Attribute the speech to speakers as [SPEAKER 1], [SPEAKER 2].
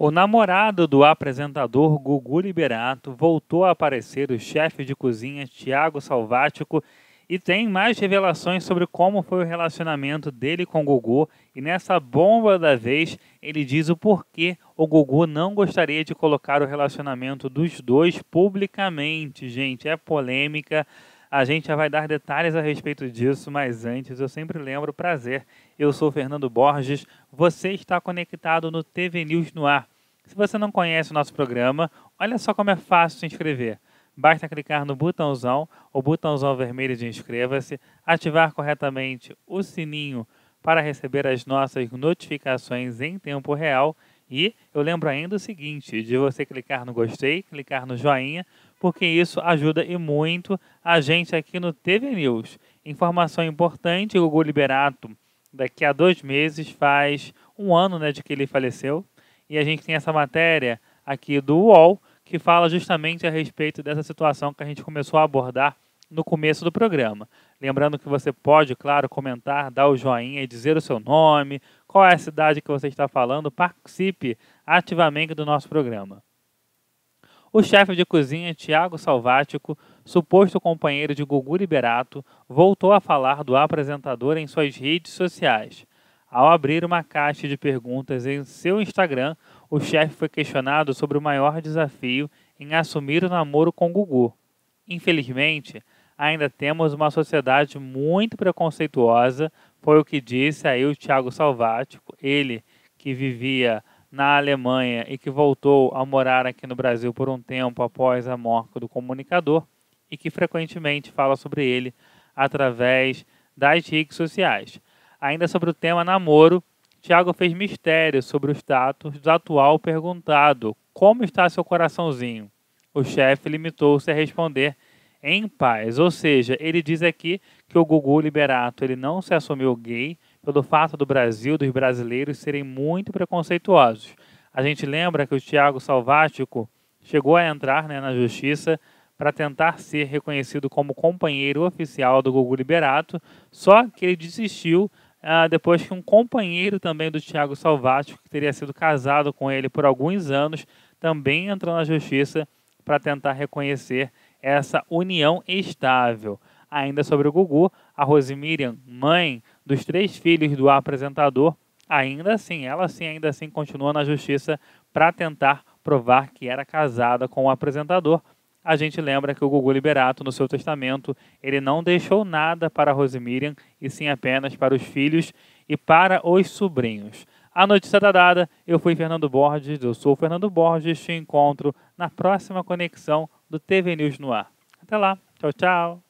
[SPEAKER 1] O namorado do apresentador Gugu Liberato voltou a aparecer o chefe de cozinha Tiago Salvático e tem mais revelações sobre como foi o relacionamento dele com o Gugu e nessa bomba da vez ele diz o porquê o Gugu não gostaria de colocar o relacionamento dos dois publicamente, gente, é polêmica. A gente já vai dar detalhes a respeito disso, mas antes eu sempre lembro prazer. Eu sou Fernando Borges, você está conectado no TV News no ar. Se você não conhece o nosso programa, olha só como é fácil se inscrever. Basta clicar no botãozão, o botãozão vermelho de inscreva-se, ativar corretamente o sininho para receber as nossas notificações em tempo real e eu lembro ainda o seguinte, de você clicar no gostei, clicar no joinha, porque isso ajuda e muito a gente aqui no TV News. Informação importante: Gugu Liberato, daqui a dois meses, faz um ano né, de que ele faleceu. E a gente tem essa matéria aqui do UOL que fala justamente a respeito dessa situação que a gente começou a abordar no começo do programa. Lembrando que você pode, claro, comentar, dar o joinha e dizer o seu nome, qual é a cidade que você está falando, participe ativamente do nosso programa. O chefe de cozinha, Tiago Salvático, suposto companheiro de Gugu Liberato, voltou a falar do apresentador em suas redes sociais. Ao abrir uma caixa de perguntas em seu Instagram, o chefe foi questionado sobre o maior desafio em assumir o namoro com Gugu. Infelizmente, ainda temos uma sociedade muito preconceituosa, foi o que disse aí o Tiago Salvático, ele que vivia na Alemanha e que voltou a morar aqui no Brasil por um tempo após a morte do comunicador e que frequentemente fala sobre ele através das redes sociais. Ainda sobre o tema namoro, Tiago fez mistério sobre o status do atual perguntado: Como está seu coraçãozinho? O chefe limitou-se a responder em paz, ou seja, ele diz aqui que o Gugu Liberato ele não se assumiu gay, pelo fato do Brasil, dos brasileiros, serem muito preconceituosos. A gente lembra que o Tiago Salvático chegou a entrar né, na justiça para tentar ser reconhecido como companheiro oficial do Gugu Liberato, só que ele desistiu ah, depois que um companheiro também do Tiago Salvático, que teria sido casado com ele por alguns anos, também entrou na justiça para tentar reconhecer essa união estável. Ainda sobre o Gugu, a Rosemiriam, mãe dos três filhos do apresentador, ainda assim, ela sim, ainda assim continua na justiça para tentar provar que era casada com o apresentador. A gente lembra que o Gugu Liberato, no seu testamento, ele não deixou nada para Rosemiriam, e sim apenas para os filhos e para os sobrinhos. A notícia está dada, eu fui Fernando Borges, eu sou Fernando Borges, te encontro na próxima conexão do TV News no ar. Até lá, tchau, tchau.